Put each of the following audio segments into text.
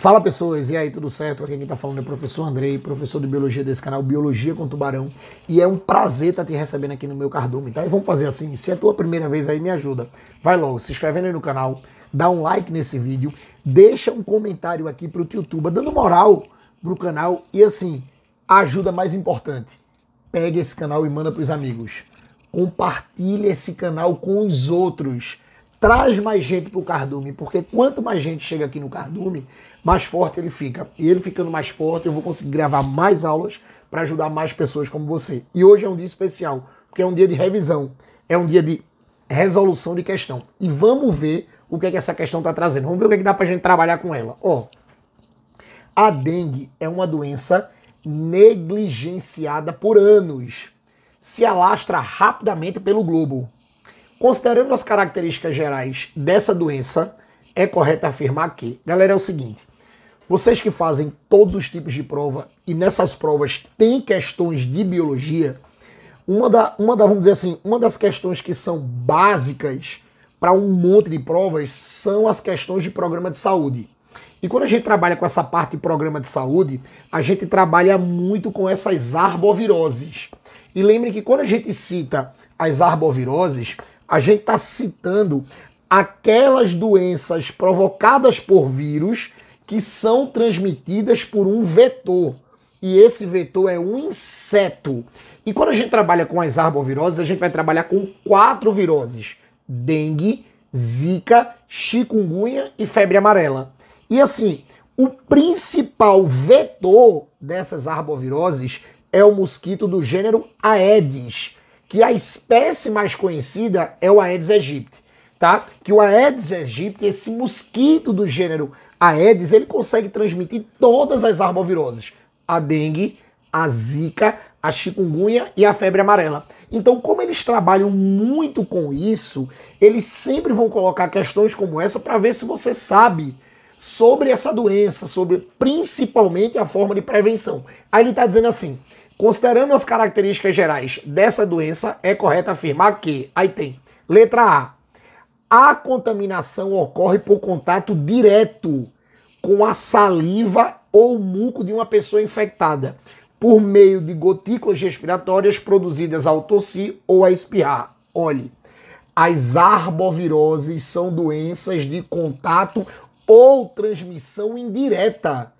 Fala pessoas, e aí, tudo certo? Aqui quem está falando é o professor Andrei, professor de biologia desse canal Biologia com Tubarão, e é um prazer estar tá te recebendo aqui no meu cardume, tá? E vamos fazer assim, se é a tua primeira vez aí, me ajuda. Vai logo, se inscrevendo aí no canal, dá um like nesse vídeo, deixa um comentário aqui pro YouTube, dando moral pro canal e assim, a ajuda mais importante, pega esse canal e manda pros amigos. Compartilha esse canal com os outros traz mais gente pro cardume, porque quanto mais gente chega aqui no cardume, mais forte ele fica. E ele ficando mais forte, eu vou conseguir gravar mais aulas para ajudar mais pessoas como você. E hoje é um dia especial, porque é um dia de revisão, é um dia de resolução de questão. E vamos ver o que é que essa questão está trazendo. Vamos ver o que, é que dá para a gente trabalhar com ela. Ó, a dengue é uma doença negligenciada por anos. Se alastra rapidamente pelo globo. Considerando as características gerais dessa doença, é correto afirmar que, galera, é o seguinte: vocês que fazem todos os tipos de prova e nessas provas tem questões de biologia, uma da, uma da vamos dizer assim, uma das questões que são básicas para um monte de provas são as questões de programa de saúde. E quando a gente trabalha com essa parte de programa de saúde, a gente trabalha muito com essas arboviroses. E lembre que quando a gente cita as arboviroses, a gente está citando aquelas doenças provocadas por vírus que são transmitidas por um vetor. E esse vetor é um inseto. E quando a gente trabalha com as arboviroses, a gente vai trabalhar com quatro viroses: dengue, zika, chikungunya e febre amarela. E assim, o principal vetor dessas arboviroses é o mosquito do gênero Aedes que a espécie mais conhecida é o Aedes aegypti, tá? Que o Aedes aegypti, esse mosquito do gênero Aedes, ele consegue transmitir todas as arboviroses. A dengue, a zika, a chikungunya e a febre amarela. Então, como eles trabalham muito com isso, eles sempre vão colocar questões como essa para ver se você sabe sobre essa doença, sobre principalmente a forma de prevenção. Aí ele está dizendo assim: Considerando as características gerais dessa doença, é correto afirmar que, aí tem, letra A, a contaminação ocorre por contato direto com a saliva ou muco de uma pessoa infectada, por meio de gotículas respiratórias produzidas ao tossir ou a espirrar. Olhe, as arboviroses são doenças de contato ou transmissão indireta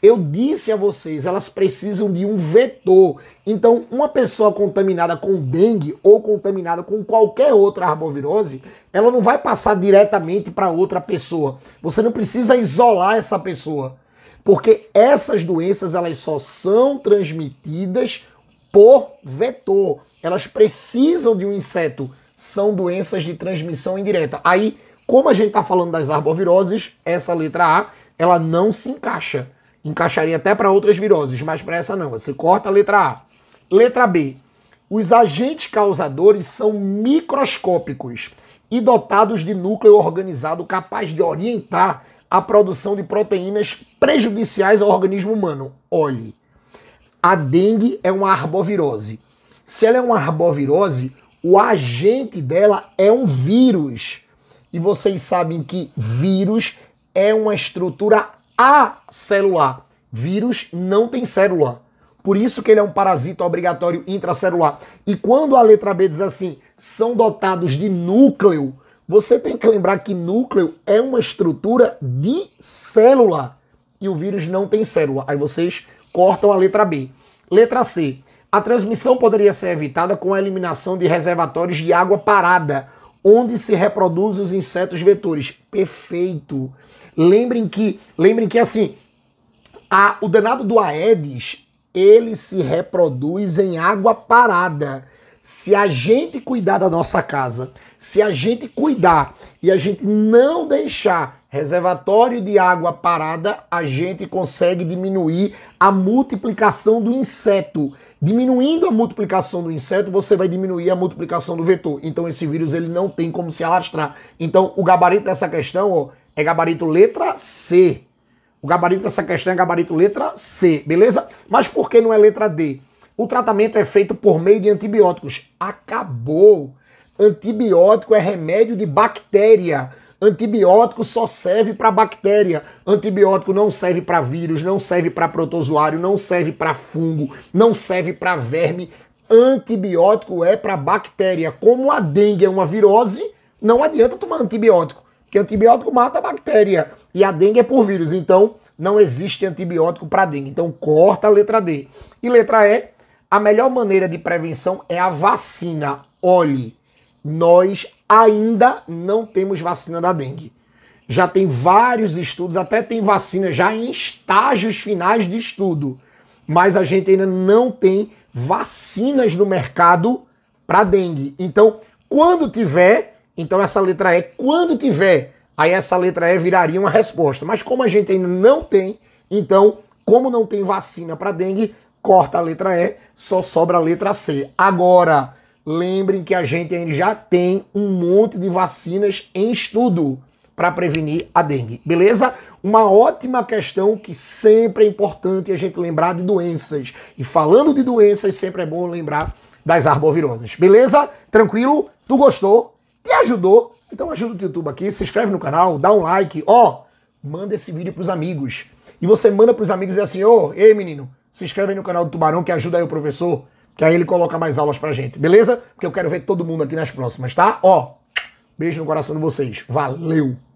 eu disse a vocês, elas precisam de um vetor. Então, uma pessoa contaminada com dengue ou contaminada com qualquer outra arbovirose, ela não vai passar diretamente para outra pessoa. Você não precisa isolar essa pessoa, porque essas doenças elas só são transmitidas por vetor. Elas precisam de um inseto. São doenças de transmissão indireta. Aí, como a gente está falando das arboviroses, essa letra A, ela não se encaixa. Encaixaria até para outras viroses, mas para essa não. Você corta a letra A. Letra B. Os agentes causadores são microscópicos e dotados de núcleo organizado capaz de orientar a produção de proteínas prejudiciais ao organismo humano. Olhe, a dengue é uma arbovirose. Se ela é uma arbovirose, o agente dela é um vírus. E vocês sabem que vírus é uma estrutura acelular. Vírus não tem célula. Por isso que ele é um parasita obrigatório intracelular. E quando a letra B diz assim, são dotados de núcleo, você tem que lembrar que núcleo é uma estrutura de célula. E o vírus não tem célula. Aí vocês cortam a letra B. Letra C. A transmissão poderia ser evitada com a eliminação de reservatórios de água parada onde se reproduzem os insetos vetores. Perfeito. Lembrem que, lembrem que assim, a, o danado do Aedes, ele se reproduz em água parada. Se a gente cuidar da nossa casa, se a gente cuidar e a gente não deixar reservatório de água parada, a gente consegue diminuir a multiplicação do inseto. Diminuindo a multiplicação do inseto, você vai diminuir a multiplicação do vetor. Então esse vírus ele não tem como se alastrar. Então o gabarito dessa questão ó, é gabarito letra C. O gabarito dessa questão é gabarito letra C, beleza? Mas por que não é letra D? O tratamento é feito por meio de antibióticos. Acabou. Antibiótico é remédio de bactéria. Antibiótico só serve para bactéria. Antibiótico não serve para vírus, não serve para protozoário, não serve para fungo, não serve para verme. Antibiótico é para bactéria. Como a dengue é uma virose, não adianta tomar antibiótico, porque antibiótico mata a bactéria e a dengue é por vírus. Então, não existe antibiótico para dengue. Então, corta a letra D. E letra E, a melhor maneira de prevenção é a vacina. Olhe, nós ainda não temos vacina da dengue. Já tem vários estudos, até tem vacina já em estágios finais de estudo, mas a gente ainda não tem vacinas no mercado para dengue. Então, quando tiver, então essa letra E, quando tiver, aí essa letra E viraria uma resposta. Mas como a gente ainda não tem, então, como não tem vacina para dengue, corta a letra E, só sobra a letra C. Agora, Lembrem que a gente ainda já tem um monte de vacinas em estudo para prevenir a dengue, beleza? Uma ótima questão que sempre é importante a gente lembrar de doenças. E falando de doenças, sempre é bom lembrar das arboviroses, beleza? Tranquilo? Tu gostou? Te ajudou? Então ajuda o YouTube aqui, se inscreve no canal, dá um like, ó, manda esse vídeo pros amigos. E você manda pros amigos e diz assim, ô, oh, ei menino, se inscreve aí no canal do Tubarão que ajuda aí o professor que aí ele coloca mais aulas pra gente, beleza? Porque eu quero ver todo mundo aqui nas próximas, tá? Ó, beijo no coração de vocês. Valeu!